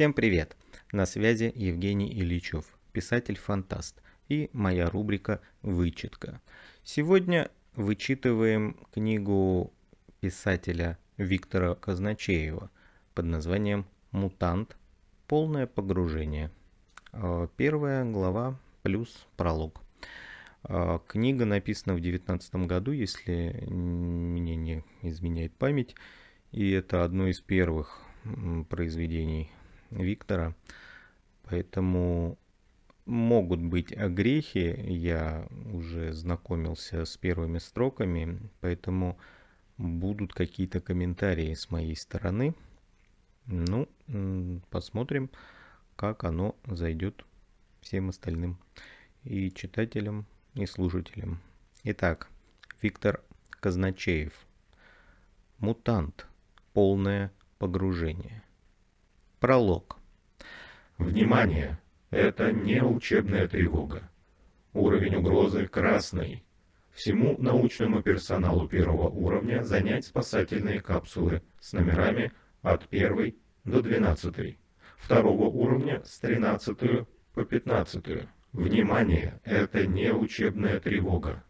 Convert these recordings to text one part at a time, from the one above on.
Всем привет! На связи Евгений Ильичев, писатель-фантаст и моя рубрика «Вычетка». Сегодня вычитываем книгу писателя Виктора Казначеева под названием «Мутант. Полное погружение». Э, первая глава плюс пролог. Э, книга написана в 2019 году, если мне не изменяет память, и это одно из первых произведений Виктора. Поэтому могут быть огрехи. Я уже знакомился с первыми строками, поэтому будут какие-то комментарии с моей стороны. Ну, посмотрим, как оно зайдет всем остальным и читателям, и служителям. Итак, Виктор Казначеев. Мутант. Полное погружение. Пролог. Внимание! Это не учебная тревога. Уровень угрозы красный. Всему научному персоналу первого уровня занять спасательные капсулы с номерами от 1 до 12, второго уровня с 13 по 15. Внимание, это не учебная тревога.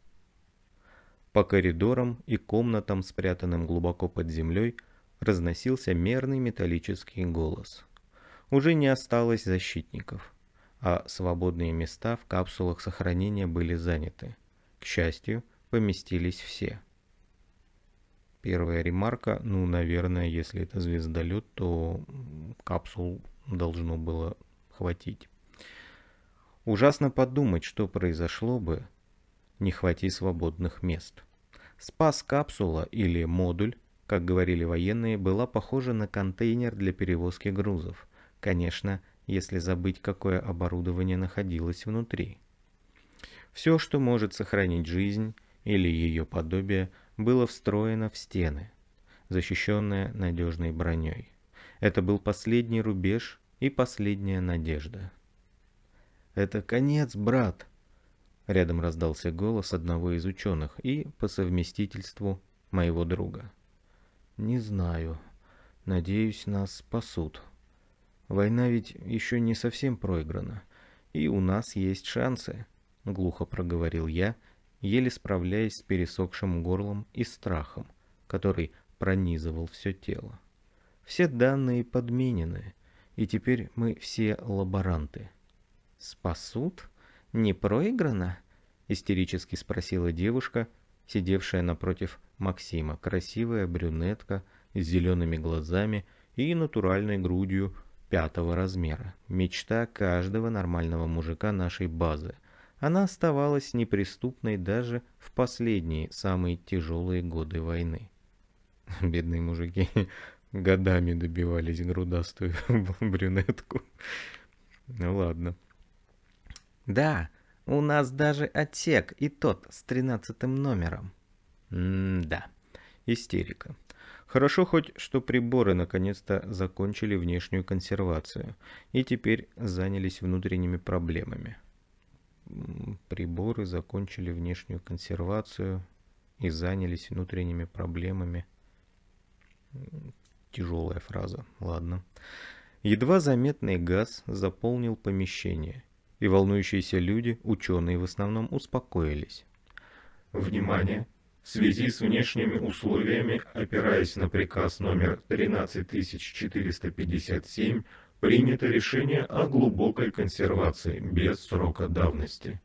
По коридорам и комнатам, спрятанным глубоко под землей, разносился мерный металлический голос. Уже не осталось защитников, а свободные места в капсулах сохранения были заняты. К счастью, поместились все. Первая ремарка, ну, наверное, если это звездолет, то капсул должно было хватить. Ужасно подумать, что произошло бы, не хвати свободных мест. Спас капсула или модуль, как говорили военные, была похожа на контейнер для перевозки грузов. Конечно, если забыть, какое оборудование находилось внутри. Все, что может сохранить жизнь или ее подобие, было встроено в стены, защищенное надежной броней. Это был последний рубеж и последняя надежда. «Это конец, брат!» Рядом раздался голос одного из ученых и, по совместительству, моего друга. Не знаю. Надеюсь, нас спасут. Война ведь еще не совсем проиграна, и у нас есть шансы, глухо проговорил я, еле справляясь с пересохшим горлом и страхом, который пронизывал все тело. Все данные подменены, и теперь мы все лаборанты. Спасут? Не проиграно? истерически спросила девушка, сидевшая напротив Максима, красивая брюнетка с зелеными глазами и натуральной грудью пятого размера. Мечта каждого нормального мужика нашей базы. Она оставалась неприступной даже в последние, самые тяжелые годы войны. Бедные мужики годами добивались грудастую брюнетку. Ну ладно. Да, у нас даже отсек, и тот с тринадцатым номером. М-да. Истерика. Хорошо хоть, что приборы наконец-то закончили внешнюю консервацию и теперь занялись внутренними проблемами. Приборы закончили внешнюю консервацию и занялись внутренними проблемами. Тяжелая фраза, ладно. Едва заметный газ заполнил помещение, и волнующиеся люди, ученые в основном, успокоились. Внимание! В связи с внешними условиями, опираясь на приказ номер 13457, принято решение о глубокой консервации без срока давности,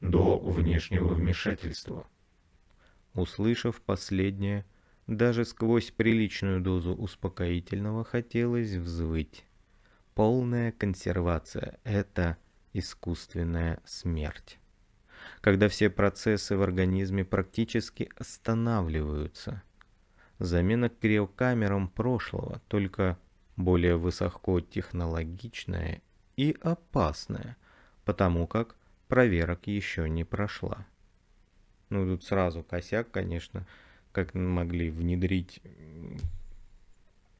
до внешнего вмешательства. Услышав последнее, даже сквозь приличную дозу успокоительного хотелось взвыть. Полная консервация – это искусственная смерть когда все процессы в организме практически останавливаются. Замена криокамерам прошлого, только более высокотехнологичная и опасная, потому как проверок еще не прошла. Ну, тут сразу косяк, конечно, как могли внедрить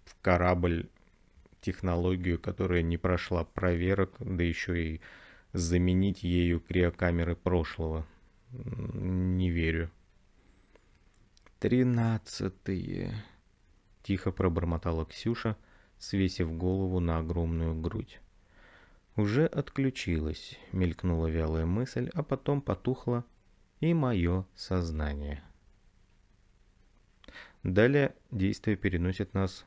в корабль технологию, которая не прошла проверок, да еще и заменить ею криокамеры прошлого. Не верю. «Тринадцатые!» — тихо пробормотала Ксюша, свесив голову на огромную грудь. «Уже отключилась», — мелькнула вялая мысль, а потом потухла и мое сознание. Далее действие переносит нас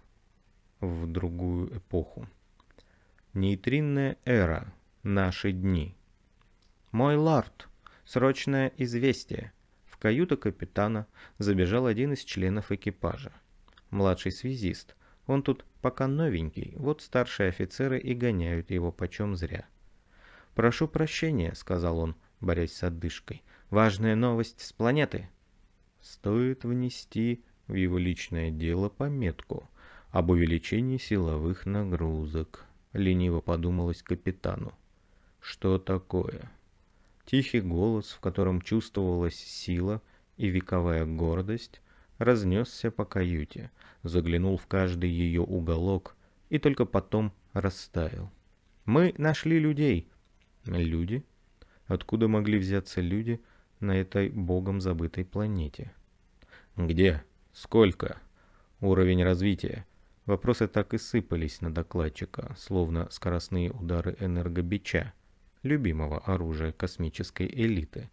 в другую эпоху. Нейтринная эра — наши дни. «Мой лорд, срочное известие!» В каюту капитана забежал один из членов экипажа. Младший связист. Он тут пока новенький, вот старшие офицеры и гоняют его почем зря. «Прошу прощения», — сказал он, борясь с отдышкой. «Важная новость с планеты!» Стоит внести в его личное дело пометку об увеличении силовых нагрузок, лениво подумалось капитану что такое. Тихий голос, в котором чувствовалась сила и вековая гордость, разнесся по каюте, заглянул в каждый ее уголок и только потом растаял. «Мы нашли людей!» «Люди?» Откуда могли взяться люди на этой богом забытой планете? «Где? Сколько? Уровень развития?» Вопросы так и сыпались на докладчика, словно скоростные удары энергобича любимого оружия космической элиты.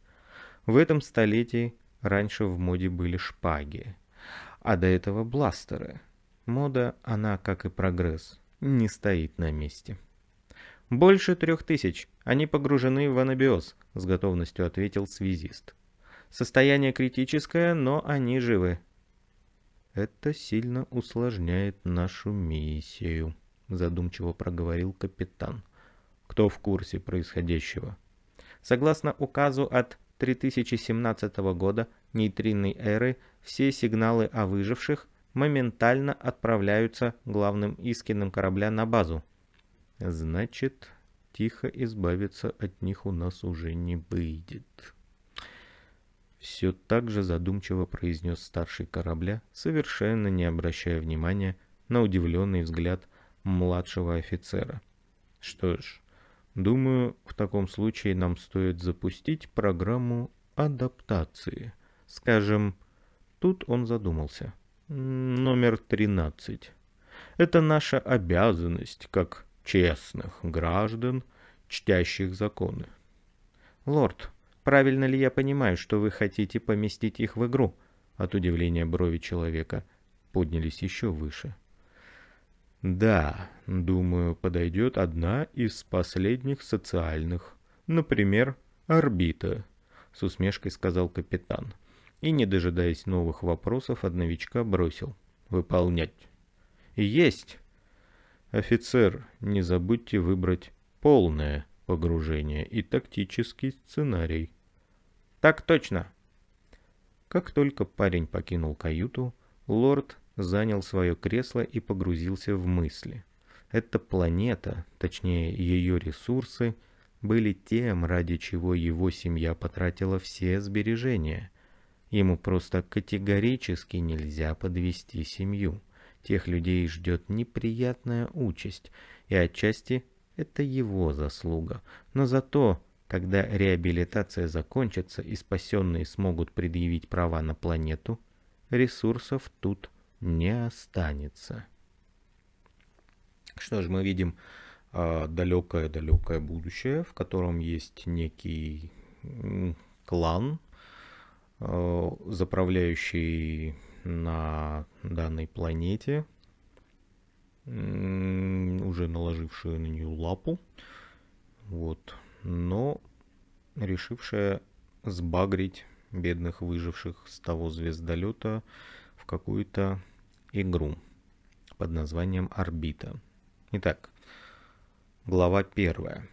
В этом столетии раньше в моде были шпаги, а до этого бластеры. Мода, она, как и прогресс, не стоит на месте. «Больше трех тысяч. Они погружены в анабиоз», — с готовностью ответил связист. «Состояние критическое, но они живы». «Это сильно усложняет нашу миссию», — задумчиво проговорил капитан кто в курсе происходящего. Согласно указу от 3017 года нейтринной эры, все сигналы о выживших моментально отправляются главным искинным корабля на базу. Значит, тихо избавиться от них у нас уже не выйдет. Все так же задумчиво произнес старший корабля, совершенно не обращая внимания на удивленный взгляд младшего офицера. Что ж, Думаю, в таком случае нам стоит запустить программу адаптации. Скажем, тут он задумался. Номер 13. Это наша обязанность, как честных граждан, чтящих законы. Лорд, правильно ли я понимаю, что вы хотите поместить их в игру? От удивления брови человека поднялись еще выше. — да, думаю, подойдет одна из последних социальных. Например, орбита, с усмешкой сказал капитан. И, не дожидаясь новых вопросов, от новичка бросил. Выполнять. Есть! Офицер, не забудьте выбрать полное погружение и тактический сценарий. Так точно! Как только парень покинул каюту, лорд занял свое кресло и погрузился в мысли. Эта планета, точнее ее ресурсы, были тем, ради чего его семья потратила все сбережения. Ему просто категорически нельзя подвести семью. Тех людей ждет неприятная участь, и отчасти это его заслуга. Но зато, когда реабилитация закончится и спасенные смогут предъявить права на планету, ресурсов тут не останется. Что ж, мы видим а, далекое-далекое будущее, в котором есть некий клан, а, заправляющий на данной планете, уже наложивший на нее лапу, вот, но решившая сбагрить бедных выживших с того звездолета, какую-то игру под названием «Орбита». Итак, глава первая.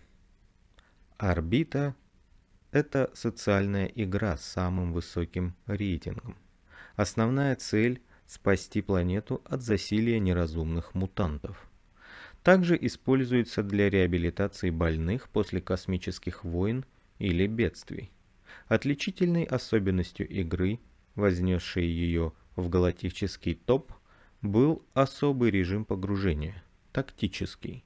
«Орбита» — это социальная игра с самым высоким рейтингом. Основная цель – спасти планету от засилия неразумных мутантов. Также используется для реабилитации больных после космических войн или бедствий. Отличительной особенностью игры, вознесшей ее в галактический топ был особый режим погружения – тактический.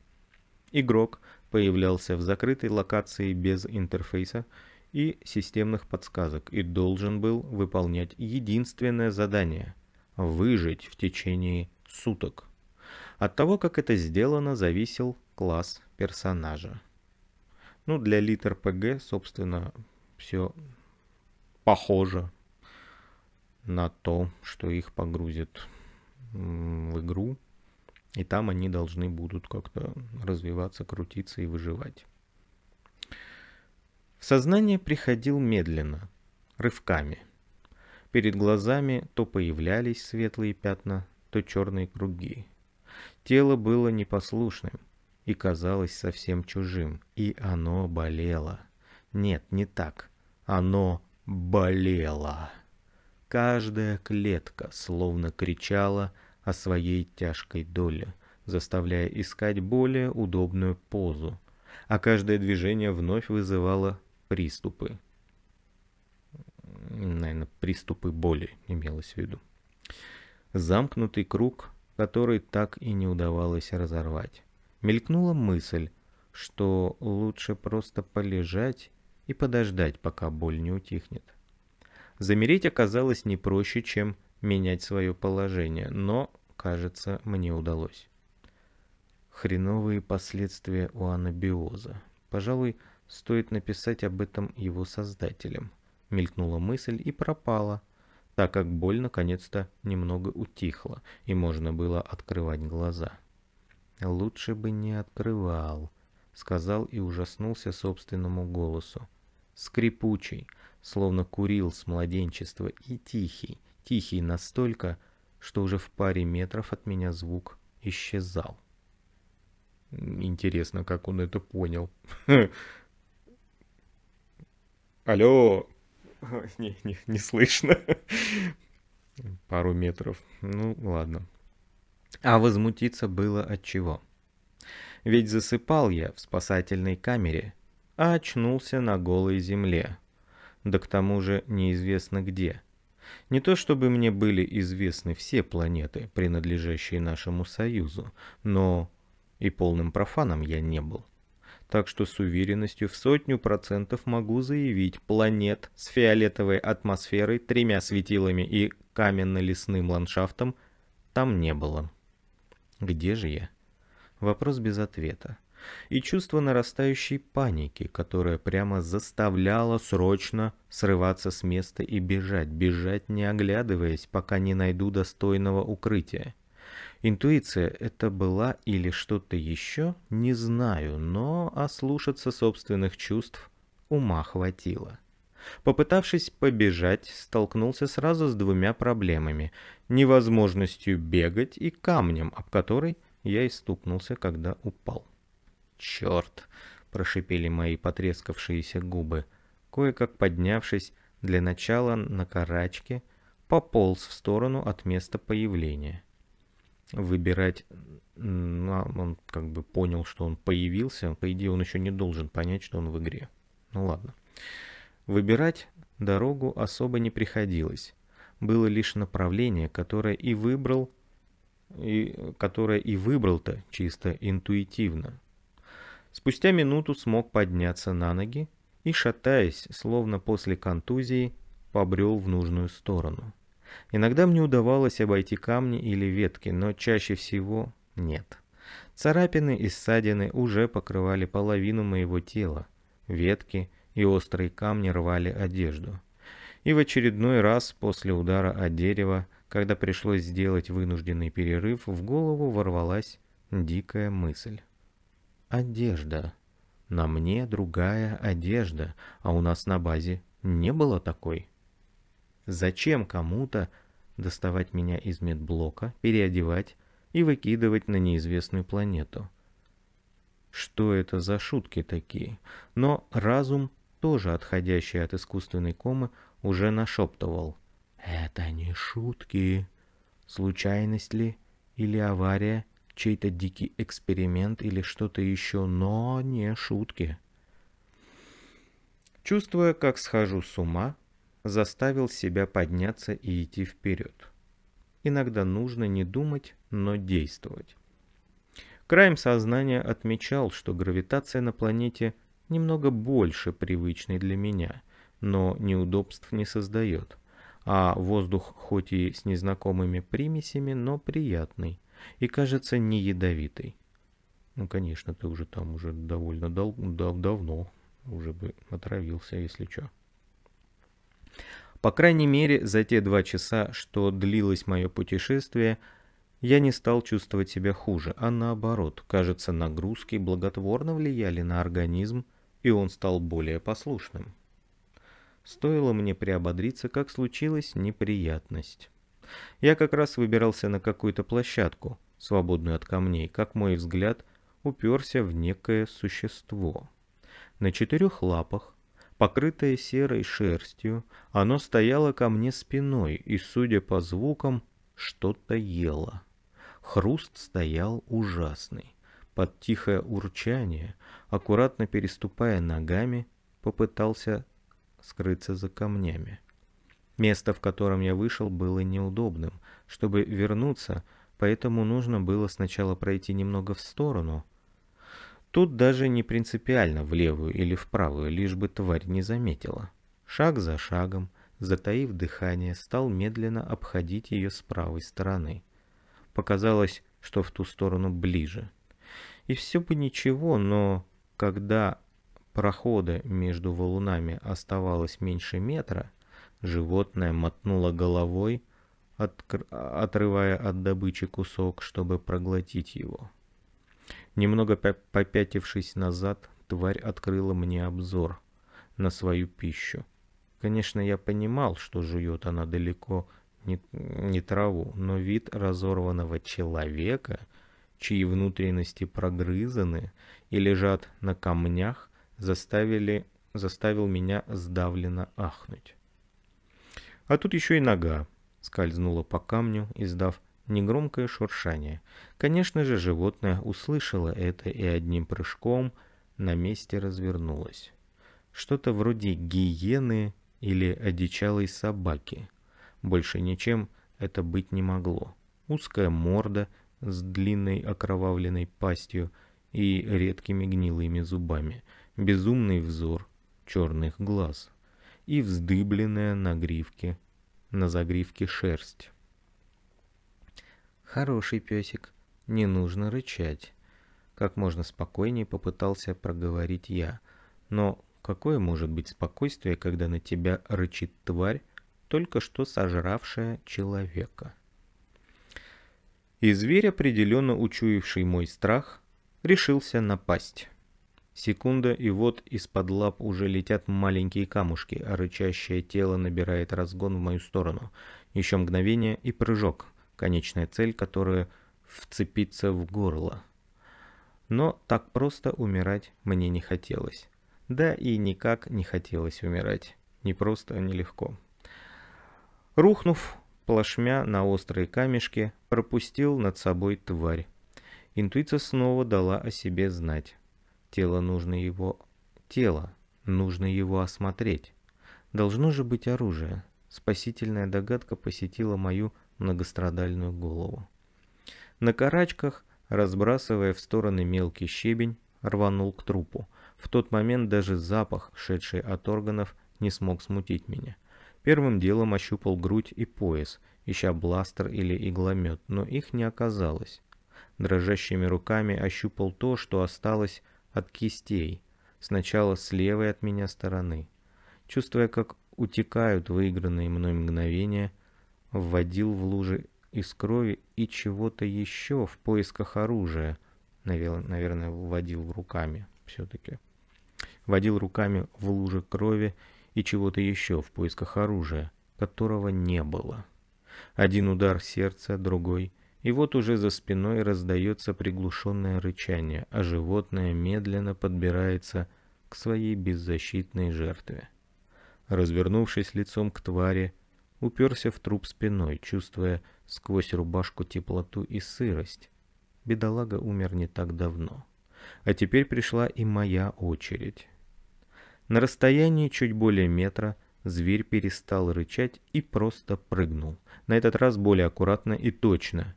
Игрок появлялся в закрытой локации без интерфейса и системных подсказок и должен был выполнять единственное задание – выжить в течение суток. От того, как это сделано, зависел класс персонажа. Ну, для литр ПГ, собственно, все похоже на то, что их погрузят в игру, и там они должны будут как-то развиваться, крутиться и выживать. В сознание приходил медленно, рывками. Перед глазами то появлялись светлые пятна, то черные круги. Тело было непослушным и казалось совсем чужим, и оно болело. Нет, не так. Оно болело. Каждая клетка словно кричала о своей тяжкой доле, заставляя искать более удобную позу, а каждое движение вновь вызывало приступы. Наверное, приступы боли имелось в виду. Замкнутый круг, который так и не удавалось разорвать. Мелькнула мысль, что лучше просто полежать и подождать, пока боль не утихнет. Замереть оказалось не проще, чем менять свое положение, но, кажется, мне удалось. Хреновые последствия у анабиоза. Пожалуй, стоит написать об этом его создателям. Мелькнула мысль и пропала, так как боль наконец-то немного утихла, и можно было открывать глаза. «Лучше бы не открывал», — сказал и ужаснулся собственному голосу. «Скрипучий, словно курил с младенчества, и тихий, тихий настолько, что уже в паре метров от меня звук исчезал. Интересно, как он это понял. Алло! Не, не, не слышно. Пару метров. Ну, ладно. А возмутиться было от чего? Ведь засыпал я в спасательной камере, а очнулся на голой земле, да к тому же неизвестно где. Не то чтобы мне были известны все планеты, принадлежащие нашему Союзу, но и полным профаном я не был. Так что с уверенностью в сотню процентов могу заявить, планет с фиолетовой атмосферой, тремя светилами и каменно-лесным ландшафтом там не было. Где же я? Вопрос без ответа и чувство нарастающей паники, которое прямо заставляло срочно срываться с места и бежать, бежать не оглядываясь, пока не найду достойного укрытия. Интуиция это была или что-то еще, не знаю, но ослушаться собственных чувств ума хватило. Попытавшись побежать, столкнулся сразу с двумя проблемами – невозможностью бегать и камнем, об который я и стукнулся, когда упал. «Черт!» — прошипели мои потрескавшиеся губы. Кое-как поднявшись, для начала на карачке пополз в сторону от места появления. Выбирать... Ну, он как бы понял, что он появился. По идее, он еще не должен понять, что он в игре. Ну ладно. Выбирать дорогу особо не приходилось. Было лишь направление, которое и выбрал и которое и выбрал-то чисто интуитивно. Спустя минуту смог подняться на ноги и, шатаясь, словно после контузии, побрел в нужную сторону. Иногда мне удавалось обойти камни или ветки, но чаще всего нет. Царапины и ссадины уже покрывали половину моего тела. Ветки и острые камни рвали одежду. И в очередной раз после удара о дерево, когда пришлось сделать вынужденный перерыв, в голову ворвалась дикая мысль одежда. На мне другая одежда, а у нас на базе не было такой. Зачем кому-то доставать меня из медблока, переодевать и выкидывать на неизвестную планету? Что это за шутки такие? Но разум, тоже отходящий от искусственной комы, уже нашептывал. «Это не шутки. Случайность ли? Или авария? чей-то дикий эксперимент или что-то еще, но не шутки. Чувствуя, как схожу с ума, заставил себя подняться и идти вперед. Иногда нужно не думать, но действовать. Краем сознания отмечал, что гравитация на планете немного больше привычной для меня, но неудобств не создает. А воздух хоть и с незнакомыми примесями, но приятный и кажется не ядовитой. Ну, конечно, ты уже там уже довольно дал, да, давно уже бы отравился, если что. По крайней мере, за те два часа, что длилось мое путешествие, я не стал чувствовать себя хуже, а наоборот, кажется, нагрузки благотворно влияли на организм, и он стал более послушным. Стоило мне приободриться, как случилась неприятность. Я как раз выбирался на какую-то площадку, свободную от камней, как мой взгляд уперся в некое существо. На четырех лапах, покрытое серой шерстью, оно стояло ко мне спиной и, судя по звукам, что-то ело. Хруст стоял ужасный. Под тихое урчание, аккуратно переступая ногами, попытался скрыться за камнями. Место, в котором я вышел, было неудобным. Чтобы вернуться, поэтому нужно было сначала пройти немного в сторону. Тут даже не принципиально в левую или в правую, лишь бы тварь не заметила. Шаг за шагом, затаив дыхание, стал медленно обходить ее с правой стороны. Показалось, что в ту сторону ближе. И все бы ничего, но когда прохода между валунами оставалось меньше метра, Животное мотнуло головой, откр... отрывая от добычи кусок, чтобы проглотить его. Немного попятившись назад, тварь открыла мне обзор на свою пищу. Конечно, я понимал, что жует она далеко не, не траву, но вид разорванного человека, чьи внутренности прогрызаны и лежат на камнях, заставили, заставил меня сдавленно ахнуть. А тут еще и нога скользнула по камню, издав негромкое шуршание. Конечно же, животное услышало это и одним прыжком на месте развернулось. Что-то вроде гиены или одичалой собаки. Больше ничем это быть не могло. Узкая морда с длинной окровавленной пастью и редкими гнилыми зубами, безумный взор черных глаз — и вздыбленная на гривке, на загривке шерсть. Хороший песик, не нужно рычать. Как можно спокойнее попытался проговорить я. Но какое может быть спокойствие, когда на тебя рычит тварь, только что сожравшая человека? И зверь, определенно учуявший мой страх, решился напасть. Секунда, и вот из-под лап уже летят маленькие камушки, а рычащее тело набирает разгон в мою сторону. Еще мгновение и прыжок, конечная цель, которая вцепится в горло. Но так просто умирать мне не хотелось. Да и никак не хотелось умирать. Не просто, а нелегко. Рухнув, плашмя на острые камешки, пропустил над собой тварь. Интуиция снова дала о себе знать. Тело нужно его... Тело. Нужно его осмотреть. Должно же быть оружие. Спасительная догадка посетила мою многострадальную голову. На карачках, разбрасывая в стороны мелкий щебень, рванул к трупу. В тот момент даже запах, шедший от органов, не смог смутить меня. Первым делом ощупал грудь и пояс, ища бластер или игломет, но их не оказалось. Дрожащими руками ощупал то, что осталось от кистей, сначала с левой от меня стороны. Чувствуя, как утекают выигранные мной мгновения, вводил в лужи из крови и чего-то еще в поисках оружия. Наверное, вводил руками все-таки. Водил руками в лужи крови и чего-то еще в поисках оружия, которого не было. Один удар сердца, другой и вот уже за спиной раздается приглушенное рычание, а животное медленно подбирается к своей беззащитной жертве. Развернувшись лицом к твари, уперся в труп спиной, чувствуя сквозь рубашку теплоту и сырость. Бедолага умер не так давно. А теперь пришла и моя очередь. На расстоянии чуть более метра зверь перестал рычать и просто прыгнул. На этот раз более аккуратно и точно,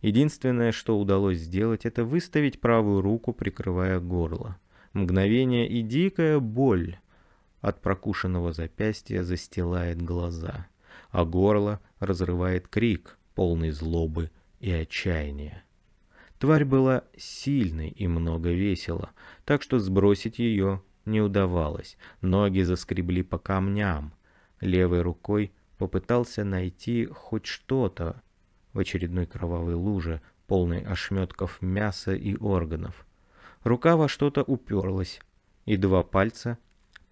Единственное, что удалось сделать, это выставить правую руку, прикрывая горло. Мгновение и дикая боль от прокушенного запястья застилает глаза, а горло разрывает крик, полный злобы и отчаяния. Тварь была сильной и много весела, так что сбросить ее не удавалось. Ноги заскребли по камням. Левой рукой попытался найти хоть что-то, в очередной кровавой луже, полной ошметков мяса и органов. Рука во что-то уперлась, и два пальца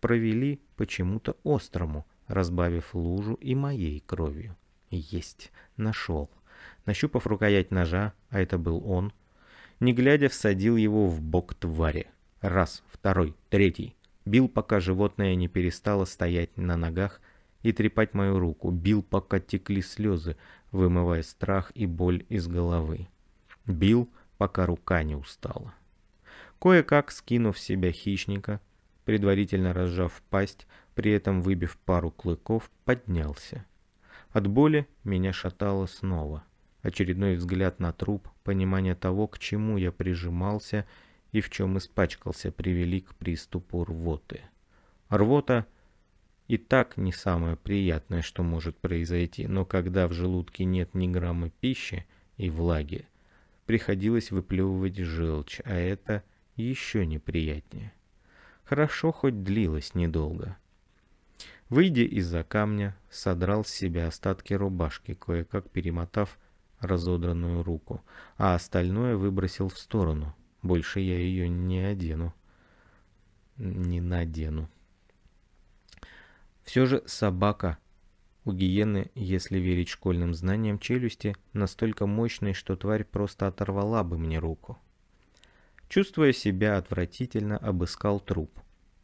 провели почему-то острому, разбавив лужу и моей кровью. Есть, нашел. Нащупав рукоять ножа, а это был он, не глядя всадил его в бок твари. Раз, второй, третий. Бил, пока животное не перестало стоять на ногах и трепать мою руку, бил, пока текли слезы, вымывая страх и боль из головы. Бил, пока рука не устала. Кое-как, скинув себя хищника, предварительно разжав пасть, при этом выбив пару клыков, поднялся. От боли меня шатало снова. Очередной взгляд на труп, понимание того, к чему я прижимался и в чем испачкался, привели к приступу рвоты. Рвота — и так не самое приятное, что может произойти, но когда в желудке нет ни грамма пищи и влаги, приходилось выплевывать желчь, а это еще неприятнее. Хорошо, хоть длилось недолго. Выйдя из-за камня, содрал с себя остатки рубашки, кое-как перемотав разодранную руку, а остальное выбросил в сторону. Больше я ее не одену. Не надену. Все же собака. У гиены, если верить школьным знаниям, челюсти настолько мощные, что тварь просто оторвала бы мне руку. Чувствуя себя отвратительно, обыскал труп,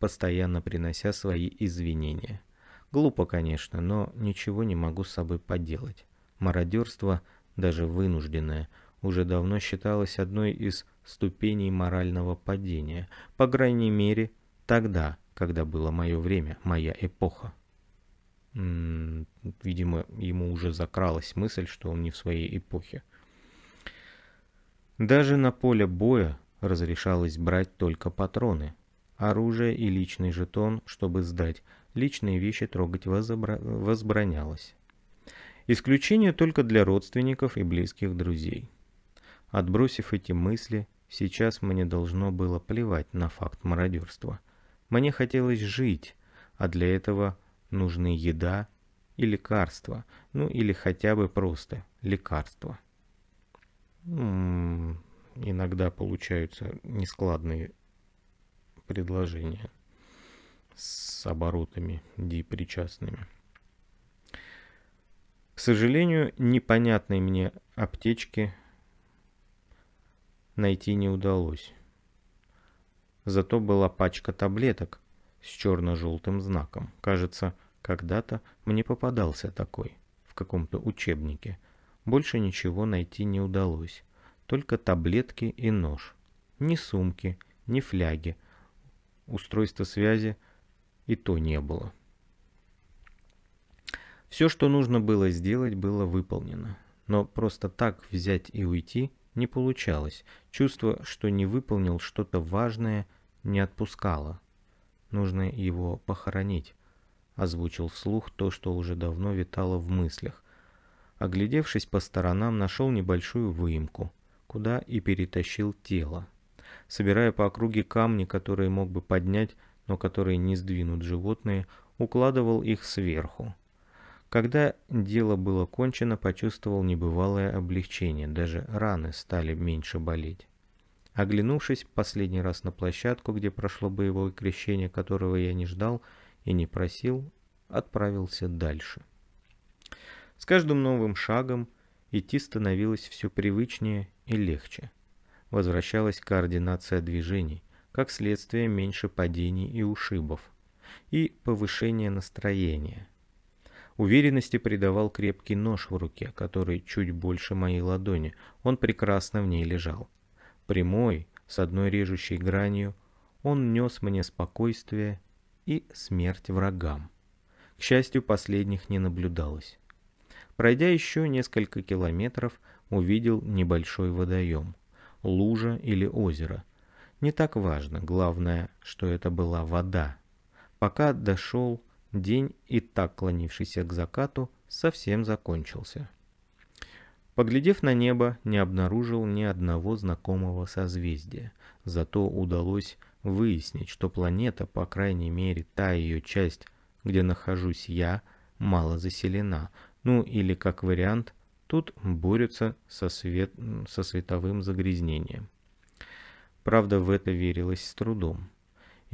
постоянно принося свои извинения. Глупо, конечно, но ничего не могу с собой поделать. Мародерство, даже вынужденное, уже давно считалось одной из ступеней морального падения. По крайней мере, тогда – когда было мое время, моя эпоха. Видимо, ему уже закралась мысль, что он не в своей эпохе. Даже на поле боя разрешалось брать только патроны, оружие и личный жетон, чтобы сдать. Личные вещи трогать возобра... возбранялось. Исключение только для родственников и близких друзей. Отбросив эти мысли, сейчас мне должно было плевать на факт мародерства – мне хотелось жить, а для этого нужны еда и лекарства, ну или хотя бы просто лекарства. М м-м, -м -м, иногда получаются нескладные предложения с оборотами дипричастными. К сожалению, непонятной мне аптечки найти не удалось. Зато была пачка таблеток с черно-желтым знаком. Кажется, когда-то мне попадался такой в каком-то учебнике. Больше ничего найти не удалось. Только таблетки и нож. Ни сумки, ни фляги. Устройства связи и то не было. Все, что нужно было сделать, было выполнено. Но просто так взять и уйти не получалось. Чувство, что не выполнил что-то важное, не отпускало. Нужно его похоронить. Озвучил вслух то, что уже давно витало в мыслях. Оглядевшись по сторонам, нашел небольшую выемку, куда и перетащил тело. Собирая по округе камни, которые мог бы поднять, но которые не сдвинут животные, укладывал их сверху. Когда дело было кончено, почувствовал небывалое облегчение, даже раны стали меньше болеть. Оглянувшись последний раз на площадку, где прошло боевое крещение, которого я не ждал и не просил, отправился дальше. С каждым новым шагом идти становилось все привычнее и легче. Возвращалась координация движений, как следствие меньше падений и ушибов, и повышение настроения – Уверенности придавал крепкий нож в руке, который чуть больше моей ладони. Он прекрасно в ней лежал. Прямой, с одной режущей гранью, он нес мне спокойствие и смерть врагам. К счастью, последних не наблюдалось. Пройдя еще несколько километров, увидел небольшой водоем, лужа или озеро. Не так важно, главное, что это была вода. Пока дошел, День, и так клонившийся к закату, совсем закончился. Поглядев на небо, не обнаружил ни одного знакомого созвездия, зато удалось выяснить, что планета, по крайней мере та ее часть, где нахожусь я, мало заселена, ну или как вариант, тут борются со, свет... со световым загрязнением. Правда, в это верилось с трудом.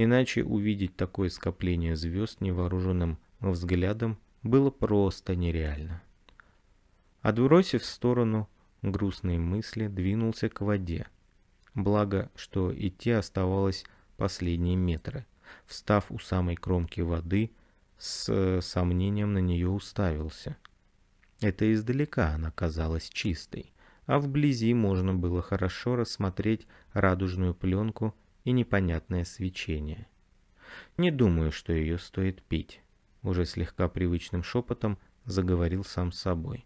Иначе увидеть такое скопление звезд невооруженным взглядом было просто нереально. Отбросив в сторону грустные мысли, двинулся к воде. Благо, что идти оставалось последние метры. Встав у самой кромки воды, с э, сомнением на нее уставился. Это издалека она казалась чистой, а вблизи можно было хорошо рассмотреть радужную пленку и непонятное свечение. Не думаю, что ее стоит пить. Уже слегка привычным шепотом заговорил сам с собой.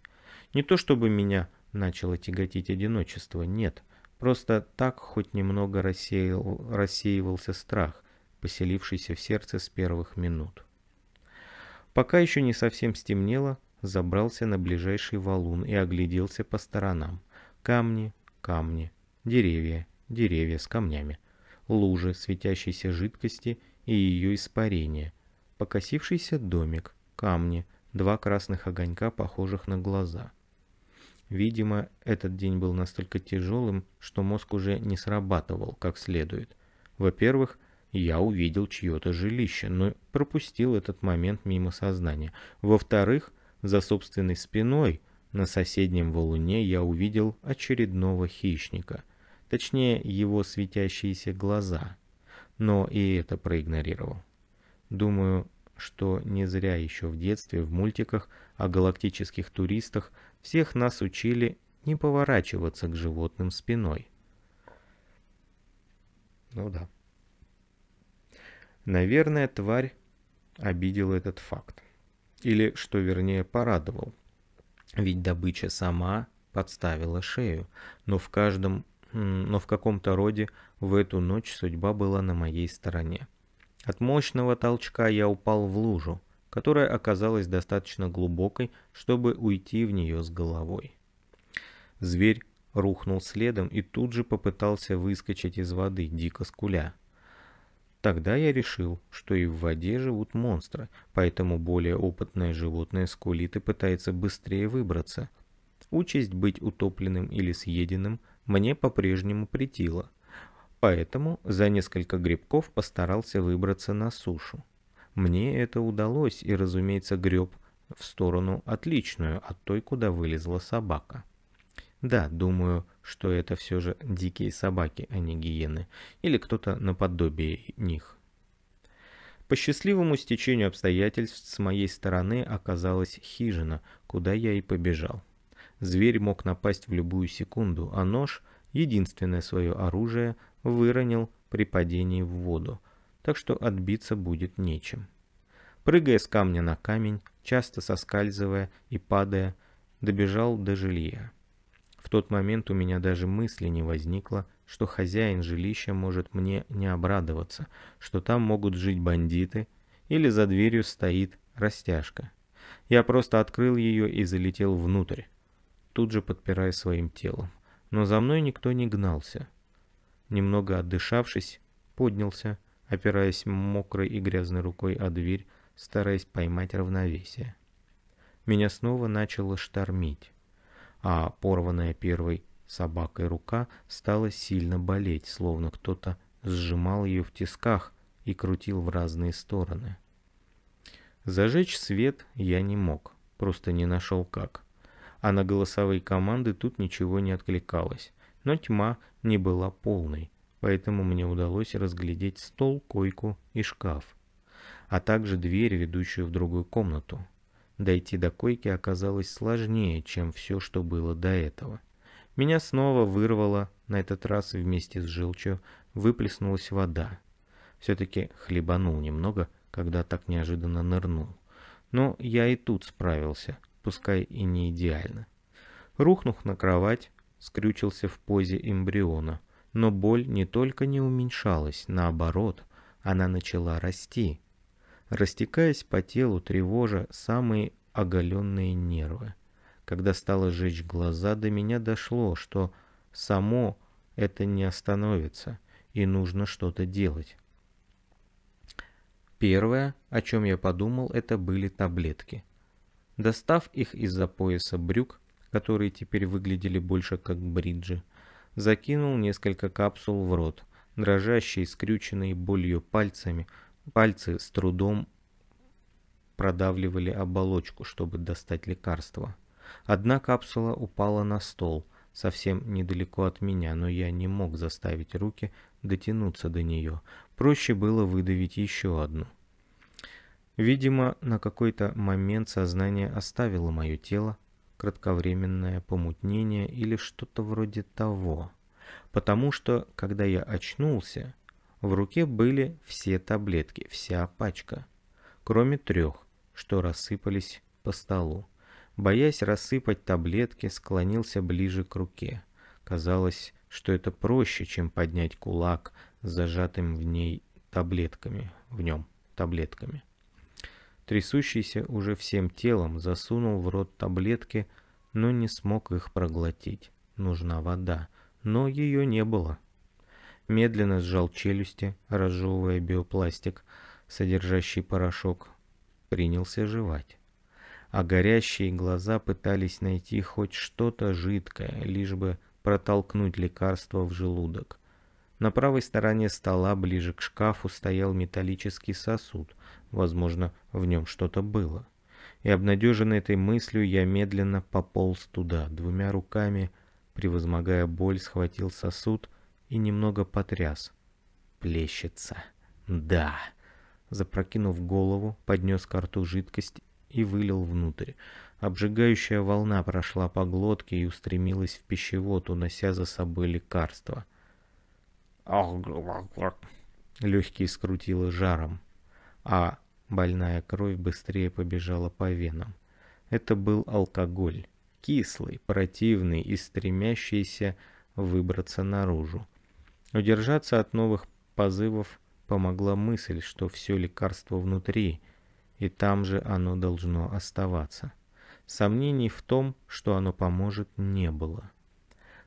Не то чтобы меня начало тяготить одиночество, нет. Просто так хоть немного рассеял, рассеивался страх, поселившийся в сердце с первых минут. Пока еще не совсем стемнело, забрался на ближайший валун и огляделся по сторонам. Камни, камни, деревья, деревья с камнями лужи светящейся жидкости и ее испарения, покосившийся домик, камни, два красных огонька, похожих на глаза. Видимо, этот день был настолько тяжелым, что мозг уже не срабатывал как следует. Во-первых, я увидел чье-то жилище, но пропустил этот момент мимо сознания. Во-вторых, за собственной спиной на соседнем валуне я увидел очередного хищника – точнее его светящиеся глаза, но и это проигнорировал. Думаю, что не зря еще в детстве в мультиках о галактических туристах всех нас учили не поворачиваться к животным спиной. Ну да. Наверное, тварь обидел этот факт. Или, что вернее, порадовал. Ведь добыча сама подставила шею, но в каждом но в каком-то роде в эту ночь судьба была на моей стороне. От мощного толчка я упал в лужу, которая оказалась достаточно глубокой, чтобы уйти в нее с головой. Зверь рухнул следом и тут же попытался выскочить из воды, дико скуля. Тогда я решил, что и в воде живут монстры, поэтому более опытное животное скулит и пытается быстрее выбраться. Участь быть утопленным или съеденным – мне по-прежнему притило, поэтому за несколько грибков постарался выбраться на сушу. Мне это удалось и, разумеется, греб в сторону отличную от той, куда вылезла собака. Да, думаю, что это все же дикие собаки, а не гиены, или кто-то наподобие них. По счастливому стечению обстоятельств с моей стороны оказалась хижина, куда я и побежал. Зверь мог напасть в любую секунду, а нож, единственное свое оружие, выронил при падении в воду, так что отбиться будет нечем. Прыгая с камня на камень, часто соскальзывая и падая, добежал до жилья. В тот момент у меня даже мысли не возникло, что хозяин жилища может мне не обрадоваться, что там могут жить бандиты или за дверью стоит растяжка. Я просто открыл ее и залетел внутрь тут же подпирая своим телом. Но за мной никто не гнался. Немного отдышавшись, поднялся, опираясь мокрой и грязной рукой о дверь, стараясь поймать равновесие. Меня снова начало штормить, а порванная первой собакой рука стала сильно болеть, словно кто-то сжимал ее в тисках и крутил в разные стороны. Зажечь свет я не мог, просто не нашел как а на голосовые команды тут ничего не откликалось. Но тьма не была полной, поэтому мне удалось разглядеть стол, койку и шкаф, а также дверь, ведущую в другую комнату. Дойти до койки оказалось сложнее, чем все, что было до этого. Меня снова вырвало, на этот раз вместе с желчью выплеснулась вода. Все-таки хлебанул немного, когда так неожиданно нырнул. Но я и тут справился, пускай и не идеально. Рухнув на кровать, скрючился в позе эмбриона, но боль не только не уменьшалась, наоборот, она начала расти, растекаясь по телу, тревожа самые оголенные нервы. Когда стало жечь глаза, до меня дошло, что само это не остановится, и нужно что-то делать. Первое, о чем я подумал, это были таблетки. Достав их из-за пояса брюк, которые теперь выглядели больше как бриджи, закинул несколько капсул в рот. Дрожащие, скрюченные болью пальцами, пальцы с трудом продавливали оболочку, чтобы достать лекарство. Одна капсула упала на стол, совсем недалеко от меня, но я не мог заставить руки дотянуться до нее. Проще было выдавить еще одну – Видимо, на какой-то момент сознание оставило мое тело, кратковременное помутнение или что-то вроде того. Потому что, когда я очнулся, в руке были все таблетки, вся пачка, кроме трех, что рассыпались по столу. Боясь рассыпать таблетки, склонился ближе к руке. Казалось, что это проще, чем поднять кулак с зажатым в ней таблетками, в нем таблетками трясущийся уже всем телом, засунул в рот таблетки, но не смог их проглотить. Нужна вода, но ее не было. Медленно сжал челюсти, разжевывая биопластик, содержащий порошок. Принялся жевать. А горящие глаза пытались найти хоть что-то жидкое, лишь бы протолкнуть лекарство в желудок. На правой стороне стола, ближе к шкафу, стоял металлический сосуд. Возможно, в нем что-то было. И обнадеженный этой мыслью, я медленно пополз туда, двумя руками, превозмогая боль, схватил сосуд и немного потряс. Плещется. Да. Запрокинув голову, поднес к рту жидкость и вылил внутрь. Обжигающая волна прошла по глотке и устремилась в пищевод, унося за собой лекарство. Легкие скрутило жаром, а больная кровь быстрее побежала по венам. Это был алкоголь, кислый, противный и стремящийся выбраться наружу. Удержаться от новых позывов помогла мысль, что все лекарство внутри, и там же оно должно оставаться. Сомнений в том, что оно поможет, не было.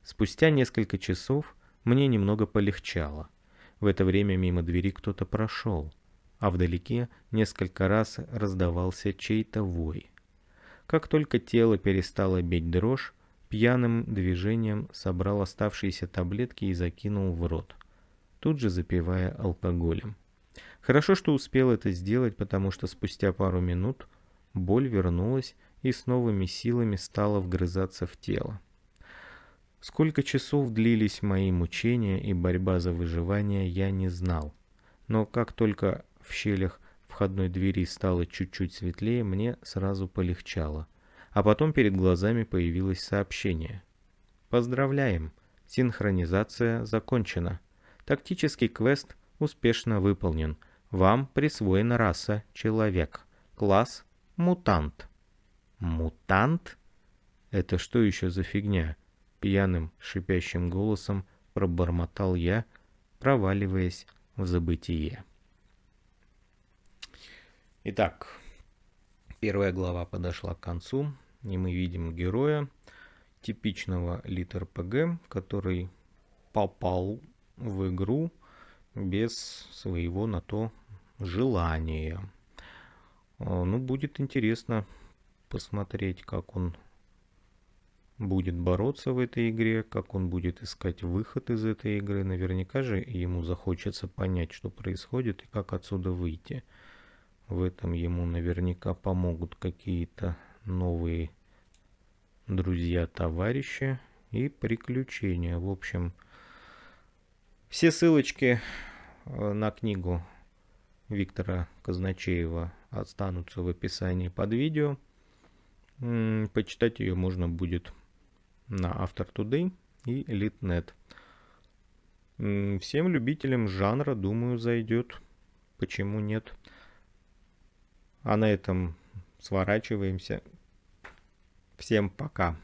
Спустя несколько часов мне немного полегчало. В это время мимо двери кто-то прошел, а вдалеке несколько раз раздавался чей-то вой. Как только тело перестало бить дрожь, пьяным движением собрал оставшиеся таблетки и закинул в рот, тут же запивая алкоголем. Хорошо, что успел это сделать, потому что спустя пару минут боль вернулась и с новыми силами стала вгрызаться в тело. Сколько часов длились мои мучения и борьба за выживание, я не знал. Но как только в щелях входной двери стало чуть-чуть светлее, мне сразу полегчало. А потом перед глазами появилось сообщение. Поздравляем! Синхронизация закончена. Тактический квест успешно выполнен. Вам присвоена раса «Человек». Класс «Мутант». «Мутант»? Это что еще за фигня? Пьяным, шипящим голосом пробормотал я, проваливаясь в забытие. Итак, первая глава подошла к концу, и мы видим героя, типичного литр ПГ, который попал в игру без своего на то желания. Э, ну, будет интересно посмотреть, как он будет бороться в этой игре, как он будет искать выход из этой игры. Наверняка же ему захочется понять, что происходит и как отсюда выйти. В этом ему наверняка помогут какие-то новые друзья-товарищи и приключения. В общем, все ссылочки э, на книгу Виктора Казначеева останутся в описании под видео. Почитать ее можно будет на After Today и Litnet. Всем любителям жанра, думаю, зайдет. Почему нет? А на этом сворачиваемся. Всем пока.